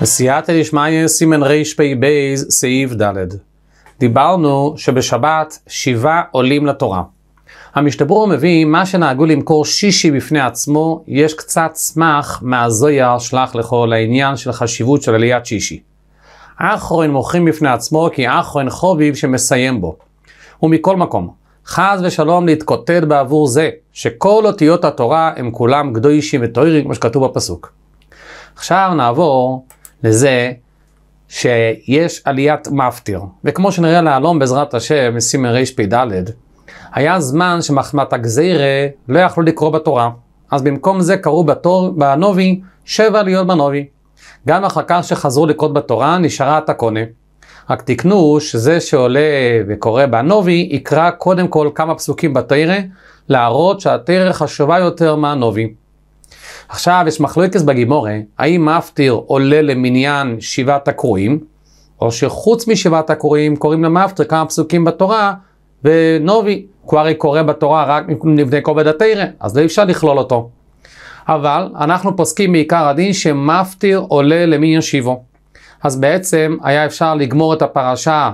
בסייעתא דשמיא סימן רפ"ב סעיף ד' דיברנו שבשבת שבעה עולים לתורה. המשתברור מביא מה שנהגו למכור שישי בפני עצמו, יש קצת סמך מהזויר שלח לכל העניין של חשיבות של עליית שישי. אחרון מוכרים בפני עצמו כי אחרון חוביב שמסיים בו. ומכל מקום, חס ושלום להתקוטט בעבור זה, שכל אותיות התורה הם כולם גדוישים וטוירים כמו שכתוב בפסוק. עכשיו נעבור לזה שיש עליית מפטיר. וכמו שנראה להלום בעזרת השם, מסימן רפ"ד, היה זמן שמחמת הגזירה לא יכלו לקרוא בתורה. אז במקום זה קראו בתור, בנובי שבע עליות בנובי. גם אחר כך שחזרו לקרות בתורה נשארה התקונה. רק תקנו שזה שעולה וקורא בנובי יקרא קודם כל כמה פסוקים בתרא להראות שהתרא חשובה יותר מהנובי. עכשיו, יש מחלוקס בגימורה, האם מפטיר עולה למניין שבעת הקרואים, או שחוץ משבעת הקרואים קוראים למפטיר כמה פסוקים בתורה, ונובי, הוא הרי קורא בתורה רק לבני כובד התרא, אז לא אפשר לכלול אותו. אבל אנחנו פוסקים מעיקר הדין שמפטיר עולה למין ישיבו. אז בעצם היה אפשר לגמור את הפרשה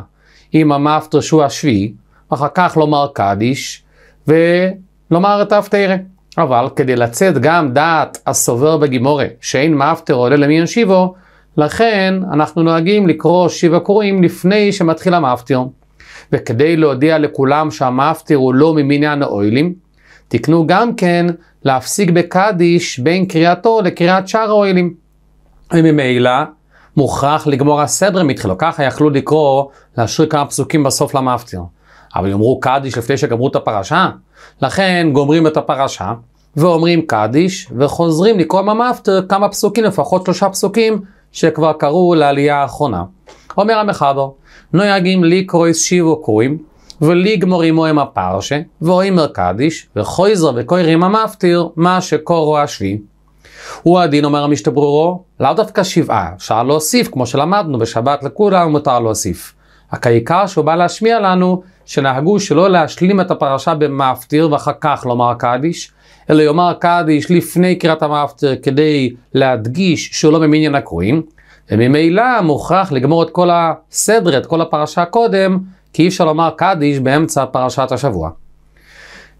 עם המפטיר שהוא השביעי, אחר כך לומר קדיש, ולומר את אף תרא. אבל כדי לצאת גם דעת הסובר בגימורי, שאין מאפטר עולה למי ישיבו, לכן אנחנו נוהגים לקרוא שבע קוראים לפני שמתחיל המאפטר. וכדי להודיע לכולם שהמאפטר הוא לא ממניין האוילים, תקנו גם כן להפסיק בקדיש בין קריאתו לקריאת שאר האוילים. וממילא מוכרח לגמור הסדר מתחילו, ככה יכלו לקרוא, להשאיר כמה פסוקים בסוף למאפטר. אבל יאמרו קדיש לפני שגמרו את הפרשה? לכן גומרים את הפרשה ואומרים קדיש וחוזרים לקרוא במאפטר כמה פסוקים, לפחות שלושה פסוקים שכבר קראו לעלייה האחרונה. אומר המחבר, נויגים לי קרויס שיבו קרויים וליגמור עמו עם הפרשה ואומר קדיש וחויזר וקוירים המאפטיר מה שקורו השביעי. הוא הדין אומר המשתברורו, לאו דווקא שבעה, אפשר להוסיף כמו שלמדנו בשבת לכולם מותר להוסיף. רק העיקר שהוא בא להשמיע לנו שנהגו שלא להשלים את הפרשה במאפטיר ואחר כך לומר קדיש, אלא יאמר קדיש לפני קריאת המאפטיר כדי להדגיש שהוא לא ממניין הקרואים, וממילא מוכרח לגמור את כל הסדר, את כל הפרשה קודם, כי אי אפשר לומר קדיש באמצע פרשת השבוע.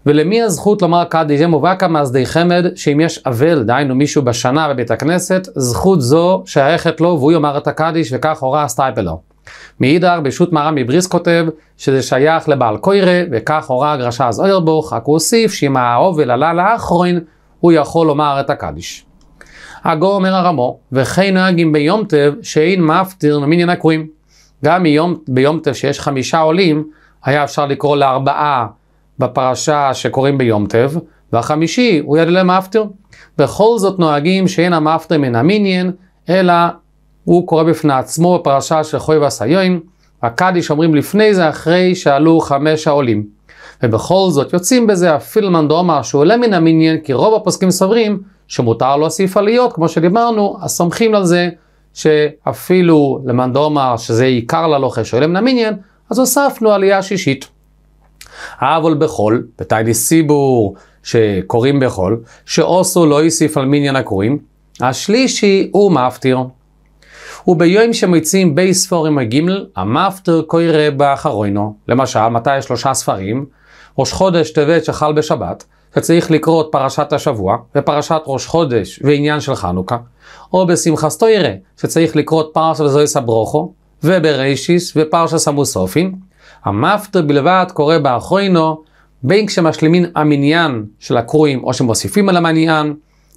ולמי הזכות לומר קדיש? זה מובא כמה מהשדי חמד, שאם יש אבל, דהיינו מישהו בשנה בבית הכנסת, זכות זו שייכת לו והוא יאמר את הקדיש, וכך הורה הסטייפלו. מאידר בשו"ת מרם מבריס כותב שזה שייך לבעל קוירה, וכך הורה הגרשה אז אוירבוך, רק הוא הוסיף שאם האובל עלה לאחרון, הוא יכול לומר את הקדיש. הגו אומר הרמו, וכן נוהגים ביום טב שאין מפטיר ממין ינקויים. גם ביום, ביום טב שיש חמישה עולים, היה אפשר לקרוא לארבעה בפרשה שקוראים ביום טב, והחמישי הוא ידלה מפטיר. בכל זאת נוהגים שאין המפטיר מן המיניין אלא הוא קורא בפני עצמו בפרשה של חוי היום, הקדיש אומרים לפני זה אחרי שעלו חמש העולים. ובכל זאת יוצאים בזה אפילו מנדומה שהוא עולה מן המניין כי רוב הפוסקים סוברים שמותר להוסיף עליות, כמו שדיברנו, אז סומכים על זה שאפילו למנדומה שזה עיקר ללוחה שעולה מן המניין, אז הוספנו עלייה שישית. אבל בחול, בתייני סיבור שקוראים בחול, שאוסו לא הוסיף על מניין הקוראים, השלישי הוא מפטיר. וביום שמוצאים בי ספורים הגימל, המפטר קוירה באחרינו, למשל, מתי שלושה ספרים? ראש חודש טבת שחל בשבת, שצריך לקרוא את פרשת השבוע, ופרשת ראש חודש ועניין של חנוכה. או בשמחס תוירה, שצריך לקרוא את פרשת וזויס סברוכו, ובריישיס ופרשת סמוסופין, המפטר בלבד קורא באחרינו, בין כשמשלימים המניין של הקרואים או שמוסיפים על המניין,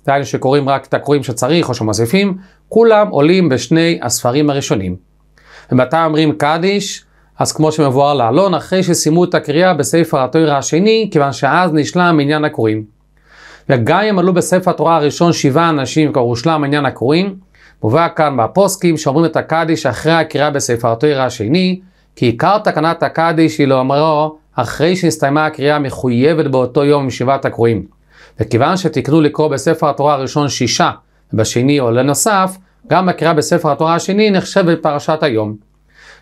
דהיינו שקוראים רק את הקוראים שצריך או שמוסיפים, כולם עולים בשני הספרים הראשונים. ומתי אומרים קדיש? אז כמו שמבואר לאלון, אחרי שסיימו את הקריאה בספר התוירה השני, כיוון שאז נשלם עניין הקוראים. וגם אם עלו בספר התורה הראשון שבעה אנשים, כבר הושלם עניין הקוראים, מובא כאן בפוסקים שאומרים את הקדיש אחרי הקריאה בספר התוירה השני, כי עיקר תקנת הקדיש היא לאמרו, אחרי שהסתיימה הקריאה המחויבת באותו יום עם שבעת הקוראים. וכיוון שתיקנו לקרוא בספר התורה הראשון שישה, בשני עולה נוסף, גם הקריאה בספר התורה השני נחשבת פרשת היום.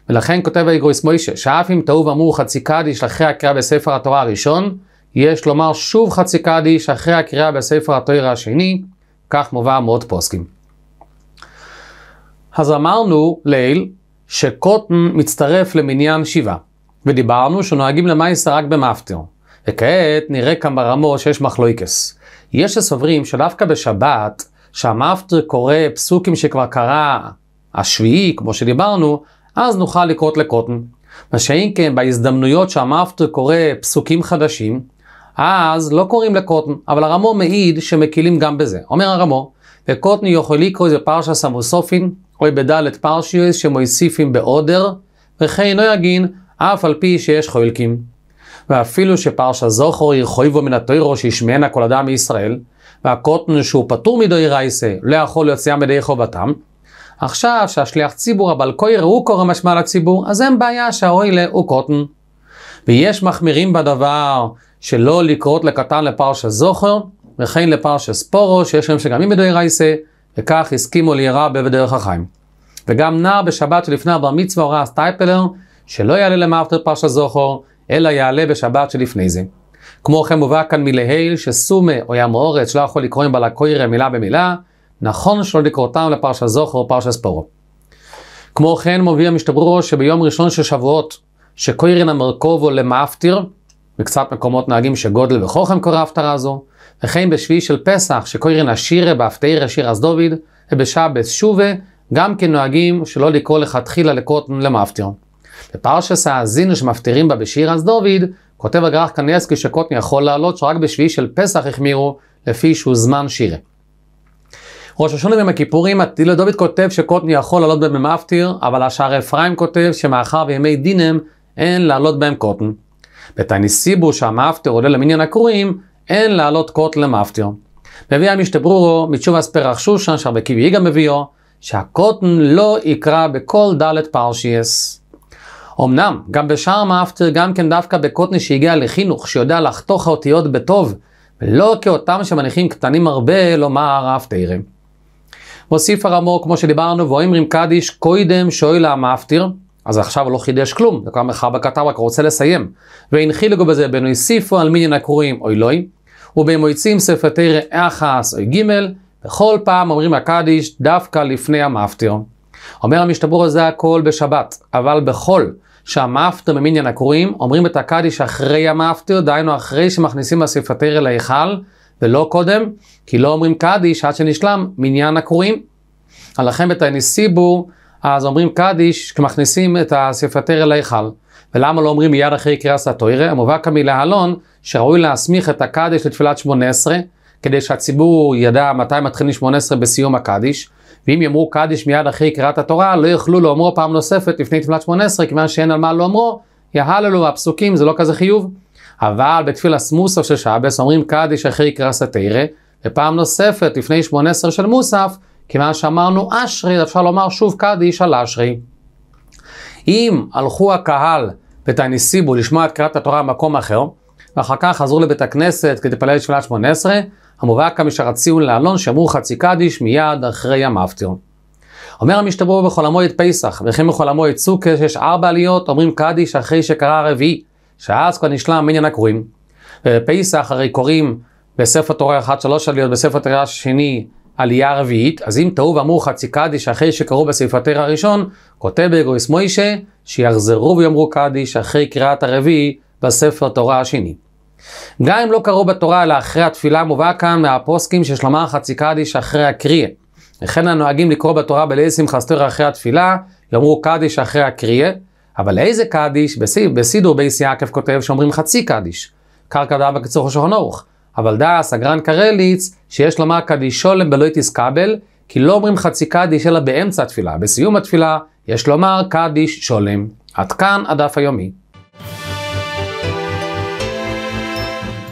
ולכן כותב האגרויס מוישה, שאף אם טעו ואמרו חצי קדיש אחרי הקריאה בספר התורה הראשון, יש לומר שוב חצי קדיש אחרי הקריאה בספר התורה השני, כך מובא מאוד פוסקים. אז אמרנו לעיל, שקוטן מצטרף למניין שבעה, ודיברנו שנוהגים למעשה רק במאפטר, וכעת נראה כמה רמות שיש מחלויקס. יש שסוברים שדווקא בשבת, שהמאפטר קורא פסוקים שכבר קרה השביעי, כמו שדיברנו, אז נוכל לקרות לקוטן. מה שאם כן, בהזדמנויות שהמאפטר קורא פסוקים חדשים, אז לא קוראים לקוטן, אבל הרמו מעיד שמקילים גם בזה. אומר הרמו, וקוטני לקרוא איזה פרשה סמוסופין, או בדלת פרשיוס שמוסיפים באודר, וכן לא יגין, אף על פי שיש חולקים. ואפילו שפרשה זוכר ירחויבו מן התוירו שישמענה כל אדם מישראל, והקוטן שהוא פטור רייסה, לא יכול להוציאה מדי חובתם, עכשיו שהשליח ציבור הבעל כויר הוא קורא משמע לציבור, אז אין בעיה שהאוילה הוא קוטן. ויש מחמירים בדבר שלא לקרות לקטן לפרשה זוכר, וכן לפרשה ספורו, שיש להם שגם היא רייסה, וכך הסכימו לירה בדרך החיים. וגם נער בשבת שלפני הבר מצווה הורה סטייפלר, שלא יעלה למאפטר פרשה זוכר, אלא יעלה בשבת שלפני זה. כמו כן מובא כאן מלהיל שסומה או ים אורץ לא יכול לקרוא עם בלקוירא מילה במילה, נכון שלא לקרותם לפרשת זוכר או פרשת ספורו. כמו כן מוביל המשתברו שביום ראשון של שבועות, שקוירן המרכובו למאפטיר, מקצת מקומות נהגים שגודל וחוכם קורא ההפטרה הזו, וכן בשביעי של פסח שקוירן השירה באפטיר השיר אז דוד, ובשבת שובה גם כן נוהגים שלא לקרוא לכתחילה לקרוא למאפטיר. בפרשס האזינו שמפטירים בה בשיר אז דוד, כותב הגרח קניאסקי שקוטני יכול לעלות שרק בשביעי של פסח החמירו, לפי שהוא זמן שירה. ראש השונה בימי הכיפורים, הטילה לא, דוד כותב שקוטני יכול לעלות בהם במאפטיר, אבל השאר אפרים כותב שמאחר וימי דינם אין לעלות בהם קוטן. בתניסיבו שהמאפטיר עולה למניין הקרואים, אין לעלות קוטן למאפטיר. מביא המשתברורו מתשובה פרח שושן, שהרבה קיבי גם מביאו, שהקוטן לא יקרא בכל דלת פרשייס. אמנם, גם בשער מאפטר, גם כן דווקא בקוטני שהגיע לחינוך, שיודע לחתוך האותיות בטוב, ולא כאותם שמניחים קטנים הרבה לומר אף תירם. מוסיף הרמור, כמו שדיברנו, ואומרים קדיש, קוידם שואל המאפטיר, אז עכשיו הוא לא חידש כלום, זה כבר מחר בכתב, רק רוצה לסיים. ואין חילגו בזה בין הוסיפו על מיניון הקרואים אוי לוי, ובמועצים ספר תירא אחס אוי גימל, וכל פעם אומרים הקדיש דווקא לפני המאפטיר. אומר המשתבר הזה הכל בשבת, אבל בחול, שהמאפטר במניין הקרואים אומרים את הקדיש אחרי המאפטר, דהיינו אחרי שמכניסים הספרתר אל ההיכל, ולא קודם, כי לא אומרים קדיש עד שנשלם מניין הקרואים. הלכם את הנסיבור, אז אומרים קדיש כשמכניסים את הספרתר אל ההיכל. ולמה לא אומרים מיד אחרי קריאה סטוירה? המובא כמילה אלון, שראוי להסמיך את הקדיש לתפילת שמונה עשרה, כדי שהציבור ידע מתי מתחילים 18 בסיום הקדיש, ואם יאמרו קדיש מיד אחרי קריאת התורה, לא יוכלו לאומרו פעם נוספת לפני תפילת 18, כיוון שאין על מה לאומרו, יהללו הפסוקים, זה לא כזה חיוב. אבל בתפילה סמוסף של שבס אומרים קדיש אחרי קרא סתירה, ופעם נוספת לפני 18 של מוסף, כיוון שאמרנו אשרי, אפשר לומר שוב קדיש על אשרי. אם הלכו הקהל ואת בתניסיבו לשמוע את קריאת התורה במקום אחר, ואחר כך חזרו לבית הכנסת כדי להתפלל את תפילת 18, המובא המובהק משרציון לאלון שאמרו חצי קדיש מיד אחרי ים אפטר. אומר המשתברו בחול המועד פסח, וכן בחול המועד סוכר שיש ארבע עליות אומרים קדיש אחרי שקרה הרביעי, שאז כבר נשלם מניין הקרואים. בפסח אה, הרי קוראים בספר תורה אחת שלוש עליות, בספר תורה שני עלייה רביעית, אז אם טעו ואמרו חצי קדיש אחרי שקראו בספר תורה הראשון, כותב אגרויס מוישה שיחזרו ויאמרו קדיש אחרי קריאת הרביעי בספר תורה השני. גם אם לא קראו בתורה אלא אחרי התפילה, מובא כאן מהפוסקים שיש לומר חצי קדיש אחרי הקריא. לכן הנוהגים לקרוא בתורה בליל שמחה סטר אחרי התפילה, יאמרו קדיש אחרי הקריא. אבל איזה קדיש? בסידור בייס יעקב כותב שאומרים חצי קדיש. קרקע דעה בקיצור ושולחן אורך. אבל דא סגרן קרליץ, שיש לומר קדיש שולם בלא תסקבל, כי לא אומרים חצי קדיש אלא באמצע התפילה. בסיום התפילה יש לומר קדיש שולם. עד כאן הדף היומי.